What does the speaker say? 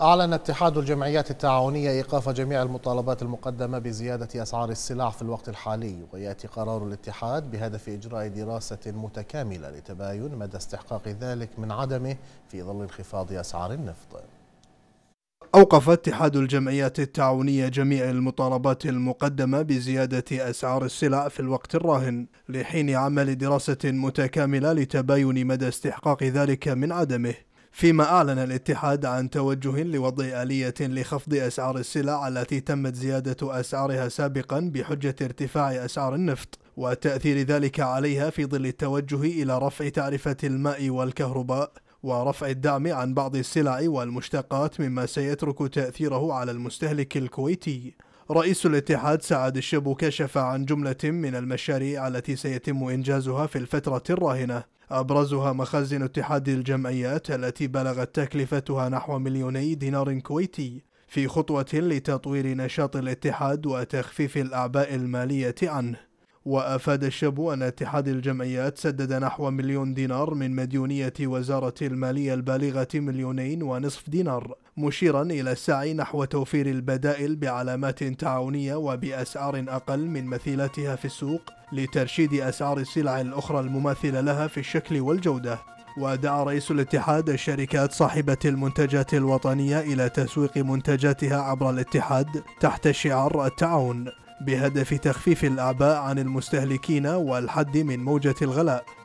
أعلن اتحاد الجمعيات التعاونية إيقاف جميع المطالبات المقدمة بزيادة أسعار السلع في الوقت الحالي ويأتي قرار الاتحاد بهدف إجراء دراسة متكاملة لتباين مدى استحقاق ذلك من عدمه في ظل انخفاض أسعار النفط أوقف اتحاد الجمعيات التعاونية جميع المطالبات المقدمة بزيادة أسعار السلع في الوقت الراهن لحين عمل دراسة متكاملة لتباين مدى استحقاق ذلك من عدمه فيما أعلن الاتحاد عن توجه لوضع آلية لخفض أسعار السلع التي تمت زيادة أسعارها سابقا بحجة ارتفاع أسعار النفط وتأثير ذلك عليها في ظل التوجه إلى رفع تعرفة الماء والكهرباء ورفع الدعم عن بعض السلع والمشتقات مما سيترك تأثيره على المستهلك الكويتي رئيس الاتحاد سعد الشبو كشف عن جملة من المشاريع التي سيتم إنجازها في الفترة الراهنة أبرزها مخازن اتحاد الجمعيات التي بلغت تكلفتها نحو مليوني دينار كويتي في خطوة لتطوير نشاط الاتحاد وتخفيف الأعباء المالية عنه وأفاد الشبو أن اتحاد الجمعيات سدد نحو مليون دينار من مديونية وزارة المالية البالغة مليونين ونصف دينار مشيرا إلى السعي نحو توفير البدائل بعلامات تعاونية وبأسعار أقل من مثيلاتها في السوق لترشيد أسعار السلع الأخرى المماثلة لها في الشكل والجودة ودعا رئيس الاتحاد الشركات صاحبة المنتجات الوطنية إلى تسويق منتجاتها عبر الاتحاد تحت شعار التعاون بهدف تخفيف الأعباء عن المستهلكين والحد من موجة الغلاء